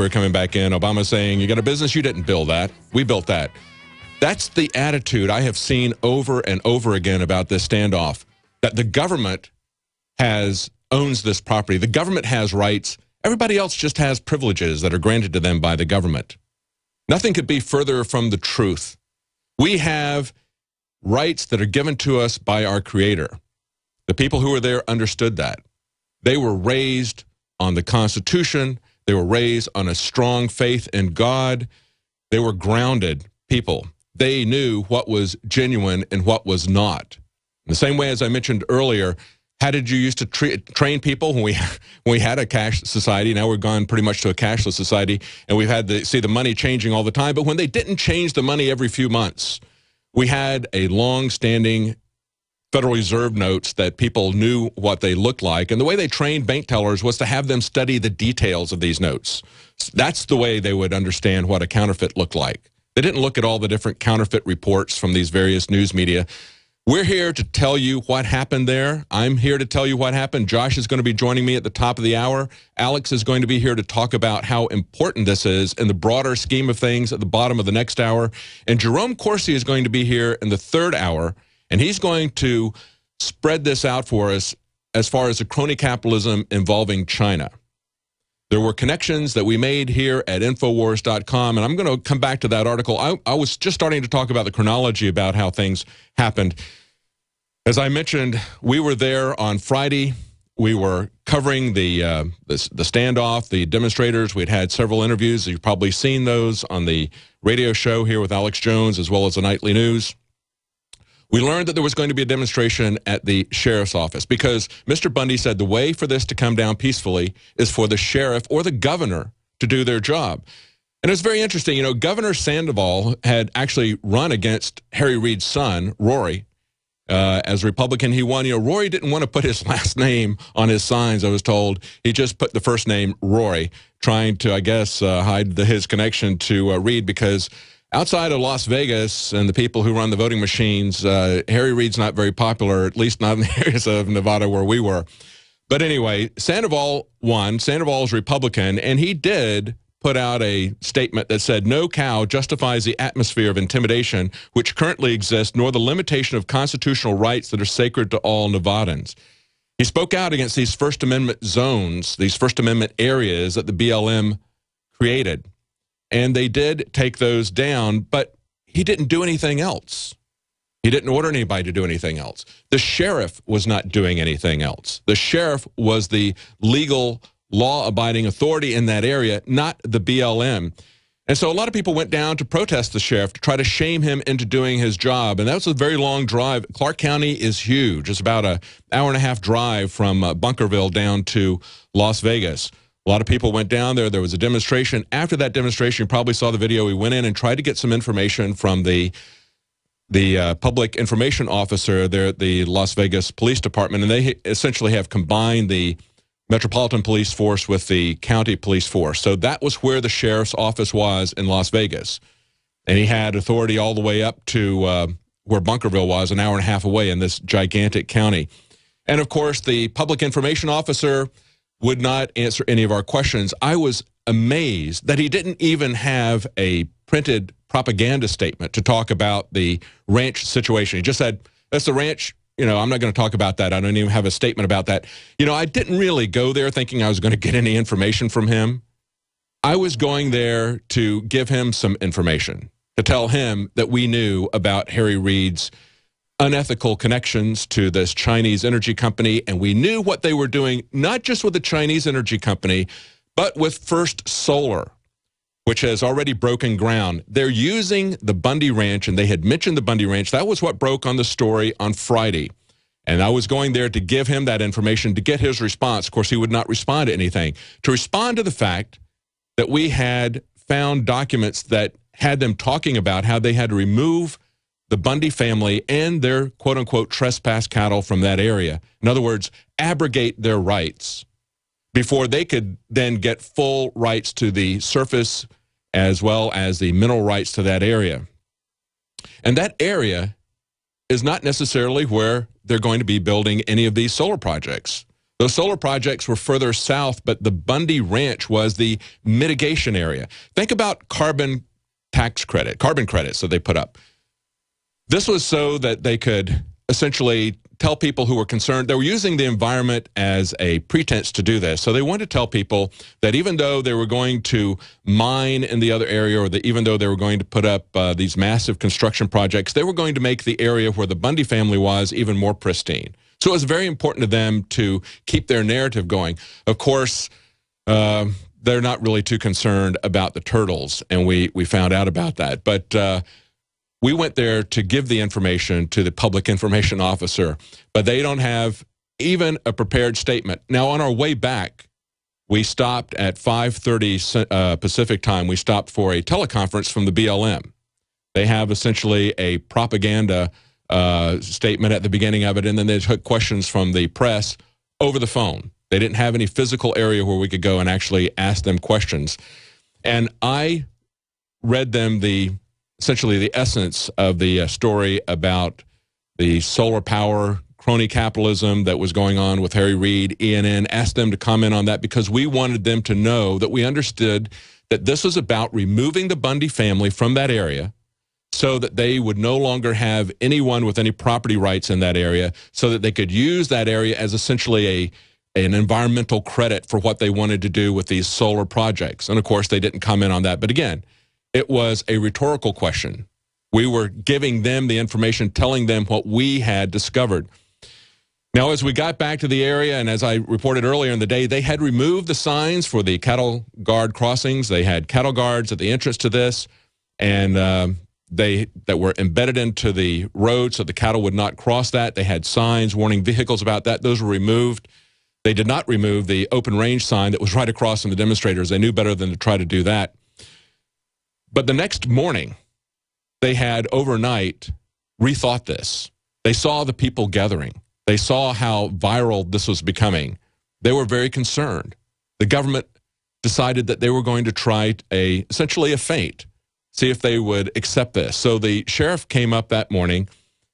we were coming back in. Obama saying, You got a business? You didn't build that. We built that. That's the attitude I have seen over and over again about this standoff that the government has owns this property. The government has rights. Everybody else just has privileges that are granted to them by the government. Nothing could be further from the truth. We have rights that are given to us by our creator. The people who were there understood that. They were raised on the Constitution they were raised on a strong faith in God. They were grounded people. They knew what was genuine and what was not. In the same way as I mentioned earlier, how did you used to train people when we when we had a cash society? Now we are gone pretty much to a cashless society, and we've had to see the money changing all the time. But when they didn't change the money every few months, we had a long-standing Federal Reserve notes that people knew what they looked like. And the way they trained bank tellers was to have them study the details of these notes. That's the way they would understand what a counterfeit looked like. They didn't look at all the different counterfeit reports from these various news media. We're here to tell you what happened there. I'm here to tell you what happened. Josh is going to be joining me at the top of the hour. Alex is going to be here to talk about how important this is in the broader scheme of things at the bottom of the next hour. And Jerome Corsi is going to be here in the third hour and he's going to spread this out for us as far as the crony capitalism involving China. There were connections that we made here at Infowars.com, and I'm going to come back to that article. I, I, was just starting to talk about the chronology about how things happened. As I mentioned, we were there on Friday. We were covering the, uh, the, the standoff, the demonstrators. We'd had several interviews. You've probably seen those on the radio show here with Alex Jones, as well as the nightly news. We learned that there was going to be a demonstration at the sheriff's office because Mr. Bundy said the way for this to come down peacefully is for the sheriff or the governor to do their job. And it's very interesting. You know, Governor Sandoval had actually run against Harry Reid's son, Rory. Uh, as Republican, he won. You know, Rory didn't want to put his last name on his signs, I was told. He just put the first name, Rory, trying to, I guess, uh, hide the, his connection to uh, Reid because Outside of Las Vegas and the people who run the voting machines, uh, Harry Reid's not very popular, at least not in the areas of Nevada where we were. But anyway, Sandoval won. Sandoval is Republican, and he did put out a statement that said no cow justifies the atmosphere of intimidation which currently exists nor the limitation of constitutional rights that are sacred to all Nevadans. He spoke out against these First Amendment zones, these First Amendment areas that the BLM created. And they did take those down, but he didn't do anything else. He didn't order anybody to do anything else. The sheriff was not doing anything else. The sheriff was the legal, law abiding authority in that area, not the BLM. And so a lot of people went down to protest the sheriff to try to shame him into doing his job. And that was a very long drive. Clark County is huge. It's about an hour and a half drive from uh, Bunkerville down to Las Vegas. A lot of people went down there. There was a demonstration. After that demonstration, you probably saw the video. We went in and tried to get some information from the the uh, public information officer there at the Las Vegas Police Department, and they essentially have combined the Metropolitan Police Force with the County Police Force. So that was where the sheriff's office was in Las Vegas. And he had authority all the way up to uh, where Bunkerville was, an hour and a half away in this gigantic county. And of course, the public information officer would not answer any of our questions. I was amazed that he didn't even have a printed propaganda statement to talk about the ranch situation. He just said, that's the ranch. You know, I'm not going to talk about that. I don't even have a statement about that. You know, I didn't really go there thinking I was going to get any information from him. I was going there to give him some information, to tell him that we knew about Harry Reid's unethical connections to this Chinese energy company. And we knew what they were doing, not just with the Chinese energy company, but with First Solar, which has already broken ground. They're using the Bundy Ranch, and they had mentioned the Bundy Ranch. That was what broke on the story on Friday. And I was going there to give him that information to get his response. Of course, he would not respond to anything. To respond to the fact that we had found documents that had them talking about how they had to remove the Bundy family and their quote unquote trespass cattle from that area. In other words, abrogate their rights before they could then get full rights to the surface as well as the mineral rights to that area. And that area is not necessarily where they're going to be building any of these solar projects. Those solar projects were further south, but the Bundy Ranch was the mitigation area. Think about carbon tax credit, carbon credits that they put up. This was so that they could essentially tell people who were concerned they were using the environment as a pretense to do this. So they wanted to tell people that even though they were going to mine in the other area or that even though they were going to put up uh, these massive construction projects, they were going to make the area where the Bundy family was even more pristine. So it was very important to them to keep their narrative going. Of course, uh, they're not really too concerned about the turtles, and we, we found out about that. But uh, we went there to give the information to the public information officer, but they don't have even a prepared statement. Now, on our way back, we stopped at 5.30 uh, Pacific time. We stopped for a teleconference from the BLM. They have essentially a propaganda uh, statement at the beginning of it, and then they took questions from the press over the phone. They didn't have any physical area where we could go and actually ask them questions. And I read them the essentially the essence of the uh, story about the solar power crony capitalism that was going on with Harry Reid, ENN, asked them to comment on that because we wanted them to know that we understood that this was about removing the Bundy family from that area so that they would no longer have anyone with any property rights in that area so that they could use that area as essentially a an environmental credit for what they wanted to do with these solar projects. And of course, they didn't comment on that. But again, it was a rhetorical question. We were giving them the information, telling them what we had discovered. Now, as we got back to the area, and as I reported earlier in the day, they had removed the signs for the cattle guard crossings. They had cattle guards at the entrance to this, and uh, they that were embedded into the road so the cattle would not cross that. They had signs warning vehicles about that. Those were removed. They did not remove the open range sign that was right across from the demonstrators. They knew better than to try to do that. But the next morning, they had overnight rethought this. They saw the people gathering. They saw how viral this was becoming. They were very concerned. The government decided that they were going to try a essentially a feint, see if they would accept this. So the sheriff came up that morning,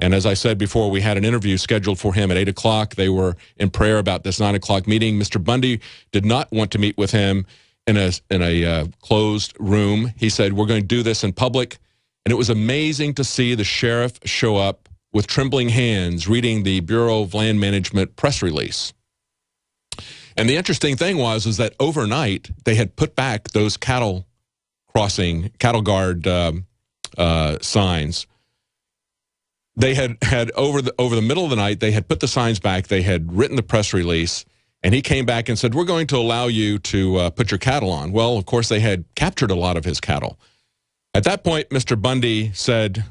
and as I said before, we had an interview scheduled for him at eight o'clock. They were in prayer about this nine o'clock meeting. Mr. Bundy did not want to meet with him in a in a uh, closed room. He said, "We're going to do this in public," and it was amazing to see the sheriff show up with trembling hands, reading the Bureau of Land Management press release. And the interesting thing was is that overnight they had put back those cattle crossing cattle guard um, uh, signs. They had had over the over the middle of the night they had put the signs back. They had written the press release and he came back and said, We're going to allow you to uh, put your cattle on. Well, of course, they had captured a lot of his cattle. At that point, Mr. Bundy said,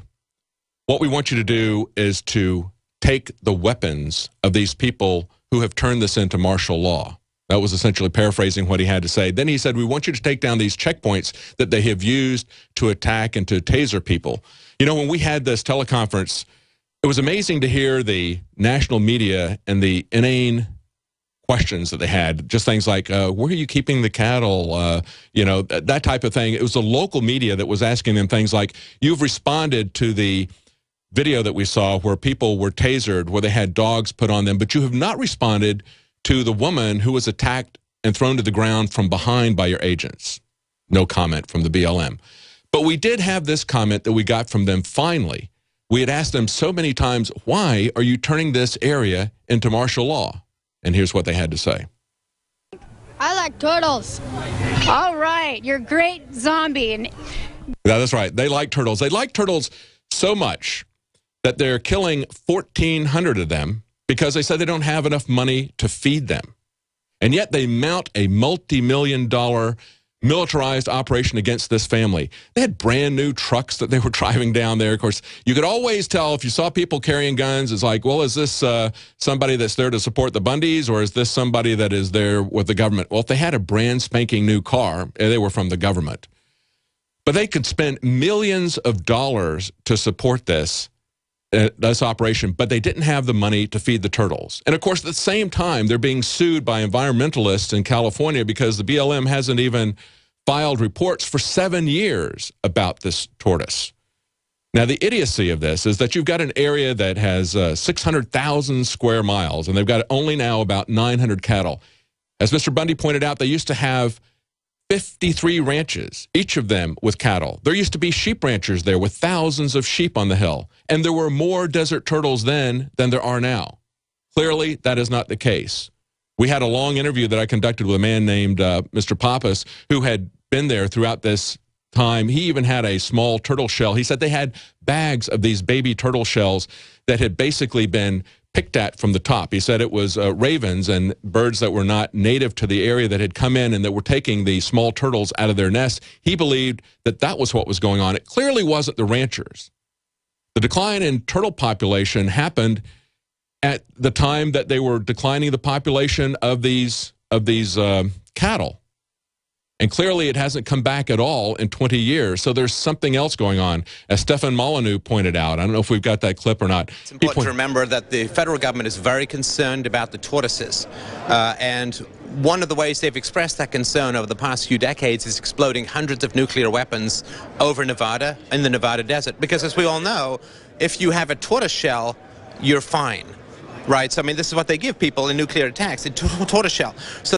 What we want you to do is to take the weapons of these people who have turned this into martial law. That was essentially paraphrasing what he had to say. Then he said, We want you to take down these checkpoints that they have used to attack and to taser people. You know, when we had this teleconference, it was amazing to hear the national media and the inane questions that they had, just things like, uh, where are you keeping the cattle? Uh, you know, th that type of thing. It was the local media that was asking them things like, you've responded to the video that we saw where people were tasered, where they had dogs put on them, but you have not responded to the woman who was attacked and thrown to the ground from behind by your agents. No comment from the BLM. But we did have this comment that we got from them finally. We had asked them so many times, why are you turning this area into martial law? And here's what they had to say. I like turtles. All right, you're great zombie. yeah, that's right. They like turtles. They like turtles so much that they're killing 1,400 of them because they said they don't have enough money to feed them. And yet they mount a multi-million dollar militarized operation against this family. They had brand new trucks that they were driving down there. Of course, you could always tell if you saw people carrying guns, it's like, well, is this uh, somebody that's there to support the Bundys or is this somebody that is there with the government? Well, if they had a brand spanking new car, eh, they were from the government. But they could spend millions of dollars to support this uh, this operation, but they didn't have the money to feed the turtles. And of course, at the same time, they're being sued by environmentalists in California because the BLM hasn't even filed reports for seven years about this tortoise. Now, the idiocy of this is that you've got an area that has uh, 600,000 square miles, and they've got only now about 900 cattle. As Mr. Bundy pointed out, they used to have 53 ranches, each of them with cattle. There used to be sheep ranchers there with thousands of sheep on the hill, and there were more desert turtles then than there are now. Clearly, that is not the case. We had a long interview that I conducted with a man named uh, Mr. Pappas, who had been there throughout this time. He even had a small turtle shell. He said they had bags of these baby turtle shells that had basically been picked at from the top. He said it was uh, ravens and birds that were not native to the area that had come in and that were taking the small turtles out of their nests. He believed that that was what was going on. It clearly wasn't the ranchers. The decline in turtle population happened at the time that they were declining the population of these of these uh, cattle. And clearly it hasn't come back at all in 20 years. So there's something else going on. As Stefan Molyneux pointed out, I don't know if we've got that clip or not. It's important to remember that the federal government is very concerned about the tortoises. Uh, and one of the ways they've expressed that concern over the past few decades is exploding hundreds of nuclear weapons over Nevada in the Nevada desert. Because as we all know, if you have a tortoise shell, you're fine, right? So, I mean, this is what they give people in nuclear attacks, a tortoise shell. So